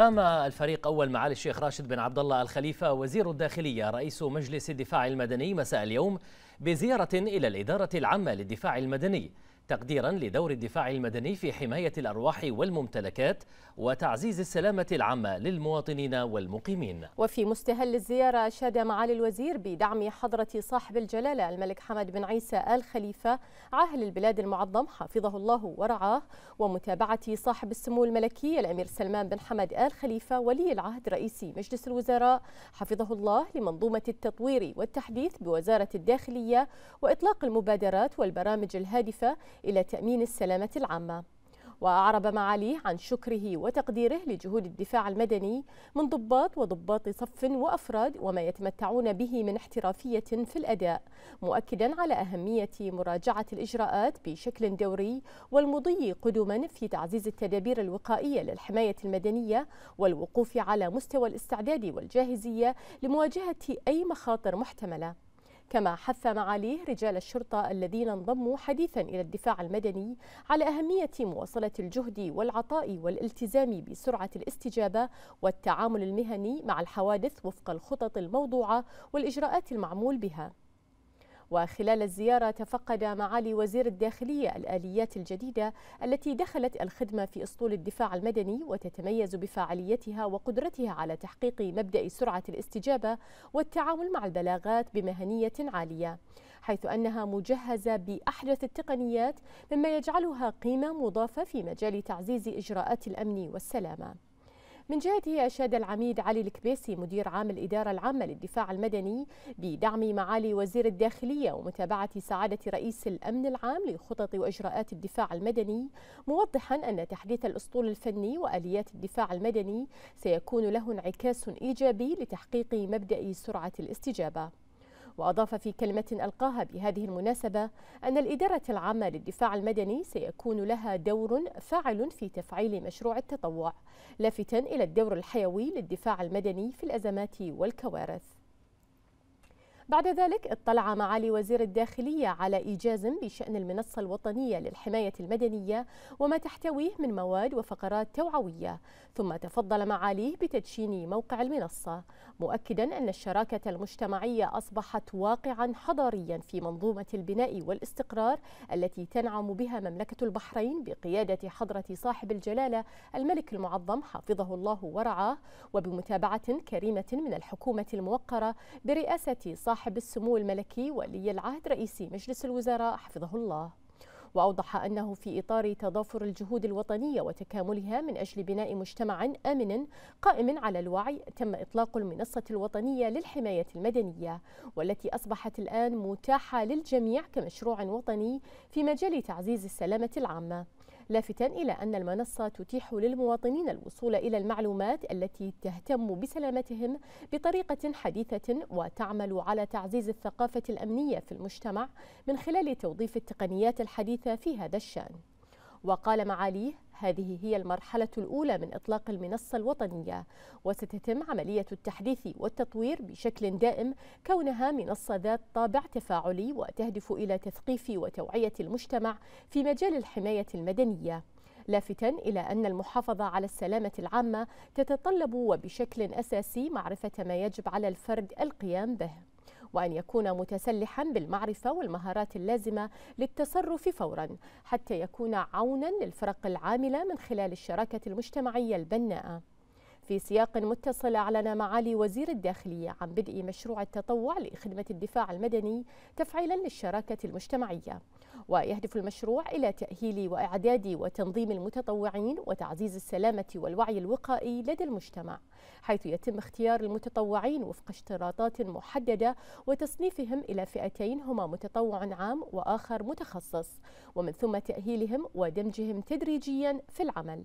قام الفريق أول معالي الشيخ راشد بن عبد الله الخليفة وزير الداخلية رئيس مجلس الدفاع المدني مساء اليوم بزيارة إلى الإدارة العامة للدفاع المدني تقديرا لدور الدفاع المدني في حماية الأرواح والممتلكات وتعزيز السلامة العامة للمواطنين والمقيمين وفي مستهل الزيارة أشاد معالي الوزير بدعم حضرة صاحب الجلالة الملك حمد بن عيسى آل خليفة عاهل البلاد المعظم حفظه الله ورعاه ومتابعة صاحب السمو الملكي الأمير سلمان بن حمد آل خليفة ولي العهد رئيس مجلس الوزراء حفظه الله لمنظومة التطوير والتحديث بوزارة الداخلية وإطلاق المبادرات والبرامج الهادفة إلى تأمين السلامة العامة وأعرب معاليه عن شكره وتقديره لجهود الدفاع المدني من ضباط وضباط صف وأفراد وما يتمتعون به من احترافية في الأداء مؤكدا على أهمية مراجعة الإجراءات بشكل دوري والمضي قدما في تعزيز التدابير الوقائية للحماية المدنية والوقوف على مستوى الاستعداد والجاهزية لمواجهة أي مخاطر محتملة كما حث معاليه رجال الشرطة الذين انضموا حديثا إلى الدفاع المدني على أهمية مواصلة الجهد والعطاء والالتزام بسرعة الاستجابة والتعامل المهني مع الحوادث وفق الخطط الموضوعة والإجراءات المعمول بها وخلال الزيارة تفقد معالي وزير الداخلية الآليات الجديدة التي دخلت الخدمة في أسطول الدفاع المدني وتتميز بفاعليتها وقدرتها على تحقيق مبدأ سرعة الاستجابة والتعامل مع البلاغات بمهنية عالية حيث أنها مجهزة بأحدث التقنيات مما يجعلها قيمة مضافة في مجال تعزيز إجراءات الأمن والسلامة من جهته أشاد العميد علي الكبيسي مدير عام الإدارة العامة للدفاع المدني بدعم معالي وزير الداخلية ومتابعة سعادة رئيس الأمن العام لخطط وإجراءات الدفاع المدني موضحا أن تحديث الأسطول الفني وآليات الدفاع المدني سيكون له انعكاس إيجابي لتحقيق مبدأ سرعة الاستجابة وأضاف في كلمة ألقاها بهذه المناسبة أن الإدارة العامة للدفاع المدني سيكون لها دور فاعل في تفعيل مشروع التطوع لافتا إلى الدور الحيوي للدفاع المدني في الأزمات والكوارث بعد ذلك اطلع معالي وزير الداخلية على إيجاز بشأن المنصة الوطنية للحماية المدنية وما تحتويه من مواد وفقرات توعوية ثم تفضل معاليه بتدشين موقع المنصة مؤكدا أن الشراكة المجتمعية أصبحت واقعا حضاريا في منظومة البناء والاستقرار التي تنعم بها مملكة البحرين بقيادة حضرة صاحب الجلالة الملك المعظم حفظه الله ورعاه وبمتابعة كريمة من الحكومة الموقرة برئاسة صاحب صاحب السمو الملكي ولي العهد رئيسي مجلس الوزراء حفظه الله وأوضح أنه في إطار تضافر الجهود الوطنية وتكاملها من أجل بناء مجتمع آمن قائم على الوعي تم إطلاق المنصة الوطنية للحماية المدنية والتي أصبحت الآن متاحة للجميع كمشروع وطني في مجال تعزيز السلامة العامة لافتا إلى أن المنصة تتيح للمواطنين الوصول إلى المعلومات التي تهتم بسلامتهم بطريقة حديثة وتعمل على تعزيز الثقافة الأمنية في المجتمع من خلال توظيف التقنيات الحديثة في هذا الشأن وقال معاليه هذه هي المرحلة الأولى من إطلاق المنصة الوطنية وستتم عملية التحديث والتطوير بشكل دائم كونها منصة ذات طابع تفاعلي وتهدف إلى تثقيف وتوعية المجتمع في مجال الحماية المدنية لافتا إلى أن المحافظة على السلامة العامة تتطلب وبشكل أساسي معرفة ما يجب على الفرد القيام به وأن يكون متسلحا بالمعرفة والمهارات اللازمة للتصرف فورا حتى يكون عونا للفرق العاملة من خلال الشراكة المجتمعية البناءة في سياق متصل أعلن معالي وزير الداخلية عن بدء مشروع التطوع لخدمة الدفاع المدني تفعيلا للشراكة المجتمعية ويهدف المشروع إلى تأهيل وإعداد وتنظيم المتطوعين وتعزيز السلامة والوعي الوقائي لدى المجتمع حيث يتم اختيار المتطوعين وفق اشتراطات محددة وتصنيفهم إلى فئتين هما متطوع عام وآخر متخصص ومن ثم تأهيلهم ودمجهم تدريجيا في العمل